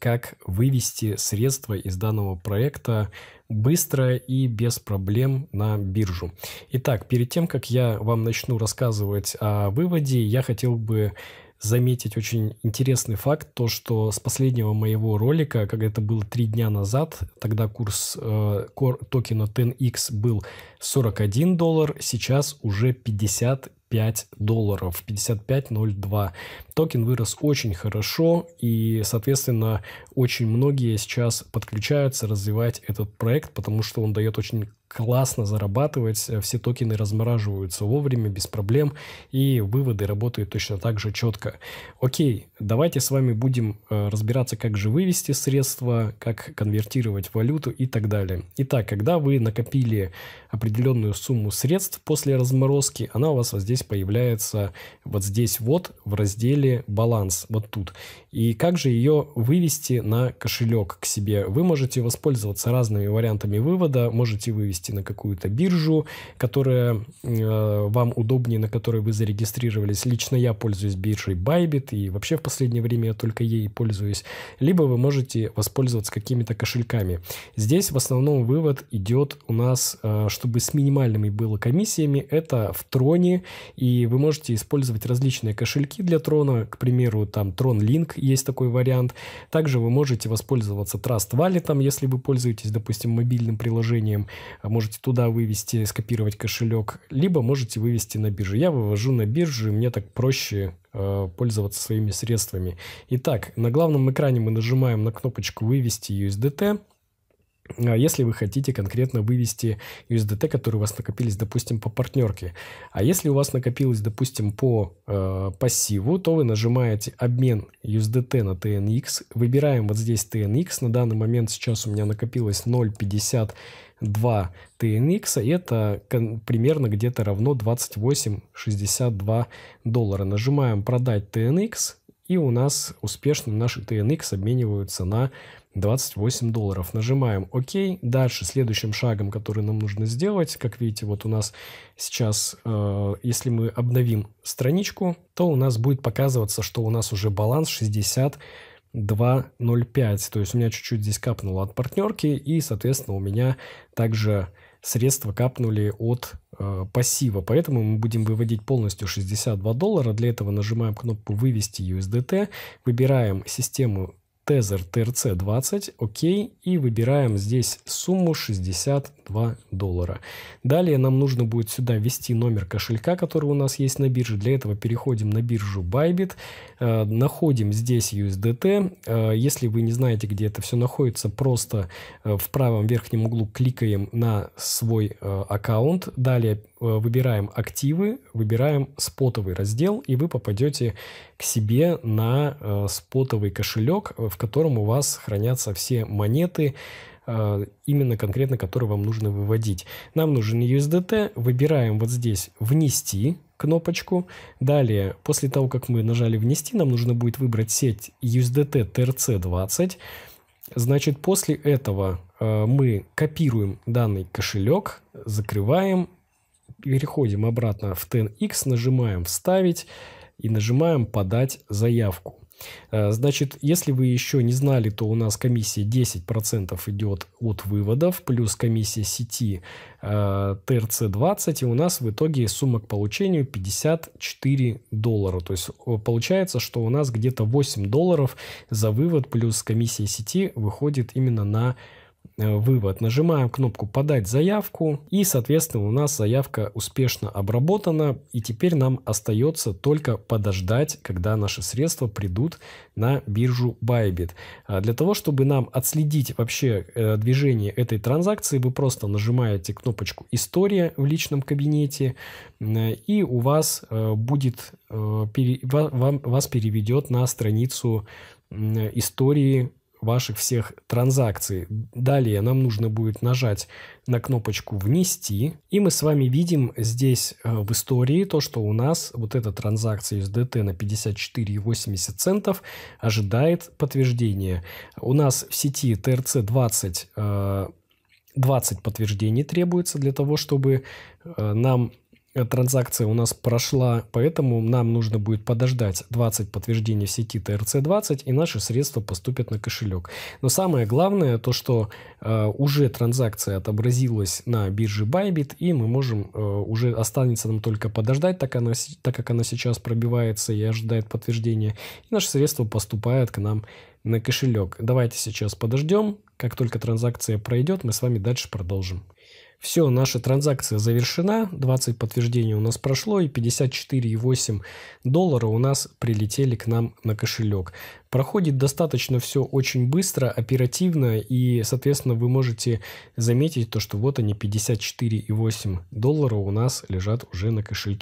как вывести средства из данного проекта быстро и без проблем на биржу. Итак, перед тем, как я вам начну рассказывать о выводе, я хотел бы заметить очень интересный факт, то что с последнего моего ролика, когда это было три дня назад, тогда курс э, токена 10x был 41 доллар, сейчас уже 50 55 долларов, 55.02. Токен вырос очень хорошо, и, соответственно, очень многие сейчас подключаются развивать этот проект, потому что он дает очень классно зарабатывать, э, все токены размораживаются вовремя, без проблем, и выводы работают точно так же четко. Окей, давайте с вами будем э, разбираться, как же вывести средства, как конвертировать валюту и так далее. Итак, когда вы накопили определенную сумму средств после разморозки, она у вас вот здесь появляется вот здесь вот в разделе «Баланс», вот тут. И как же ее вывести на кошелек к себе? Вы можете воспользоваться разными вариантами вывода, можете вывести вывести на какую-то биржу, которая э, вам удобнее, на которой вы зарегистрировались. Лично я пользуюсь биржей Bybit, и вообще в последнее время я только ей пользуюсь. Либо вы можете воспользоваться какими-то кошельками. Здесь в основном вывод идет у нас, э, чтобы с минимальными было комиссиями, это в Троне, и вы можете использовать различные кошельки для Трона, к примеру, там Трон Link есть такой вариант. Также вы можете воспользоваться Trust Wallet, если вы пользуетесь, допустим, мобильным приложением можете туда вывести, скопировать кошелек, либо можете вывести на биржу. Я вывожу на биржу, и мне так проще э, пользоваться своими средствами. Итак, на главном экране мы нажимаем на кнопочку «Вывести USDT», а если вы хотите конкретно вывести USDT, которые у вас накопились, допустим, по партнерке. А если у вас накопилось, допустим, по э, пассиву, то вы нажимаете «Обмен USDT на TNX», выбираем вот здесь TNX, на данный момент сейчас у меня накопилось 0,52 TNX, и это примерно где-то равно 28,62 доллара. Нажимаем «Продать TNX», и у нас успешно наши TNX обмениваются на 28 долларов. Нажимаем ОК. Дальше следующим шагом, который нам нужно сделать, как видите, вот у нас сейчас, э, если мы обновим страничку, то у нас будет показываться, что у нас уже баланс 62.05, то есть у меня чуть-чуть здесь капнуло от партнерки, и, соответственно, у меня также средства капнули от э, пассива. Поэтому мы будем выводить полностью 62 доллара. Для этого нажимаем кнопку «Вывести USDT», выбираем систему Тезер TRC20, ОК, и выбираем здесь сумму 62 доллара. Далее нам нужно будет сюда ввести номер кошелька, который у нас есть на бирже. Для этого переходим на биржу Bybit, э, находим здесь USDT. Э, если вы не знаете, где это все находится, просто э, в правом верхнем углу кликаем на свой аккаунт. Далее Э, выбираем активы, выбираем спотовый раздел, и вы попадете к себе на э, спотовый кошелек, э, в котором у вас хранятся все монеты, именно конкретно которые вам нужно выводить. Нам нужен USDT, выбираем вот здесь «Внести», кнопочку. Далее, после того, как мы нажали «Внести», нам нужно будет выбрать сеть USDT TRC20. Значит, после этого э, мы копируем данный кошелек, закрываем переходим обратно в TenX, нажимаем «Вставить» и нажимаем «Подать заявку». Э, значит, если вы еще не знали, то у нас комиссия 10% идет от выводов, плюс комиссия сети э, ТРЦ-20, и у нас в итоге сумма к получению 54 доллара. То есть э, получается, что у нас где-то 8 долларов за вывод плюс комиссия сети выходит именно на Э, вывод. Нажимаем кнопку «Подать заявку» и, соответственно, у нас заявка успешно обработана. И теперь нам остается только подождать, когда наши средства придут на биржу Bybit. А для того, чтобы нам отследить вообще э, движение этой транзакции, вы просто нажимаете кнопочку «История» в личном кабинете, и у вас э, будет, вас переведет на страницу истории ваших всех транзакций. Далее нам нужно будет нажать на кнопочку «Внести». И мы с вами видим здесь э, в истории то, что у нас вот эта транзакция из ДТ на 54,80 центов ожидает подтверждения. У нас в сети ТРЦ 20 20 э, подтверждений требуется для того, чтобы э, нам Э, транзакция у нас прошла, поэтому нам нужно будет подождать 20 подтверждений в сети TRC20, и наши средства поступят на кошелек. Но самое главное то, что э, уже транзакция отобразилась на бирже Bybit, и мы можем, э, уже останется нам только подождать, так, она, так как она сейчас пробивается и ожидает подтверждения, и наши средства поступают к нам на кошелек. Давайте сейчас подождем, как только транзакция пройдет, мы с вами дальше продолжим. Все, наша транзакция завершена, 20 подтверждений у нас прошло и 54,8 доллара у нас прилетели к нам на кошелек. Проходит достаточно все очень быстро, оперативно и, соответственно, вы можете заметить то, что вот они 54,8 доллара у нас лежат уже на кошельке.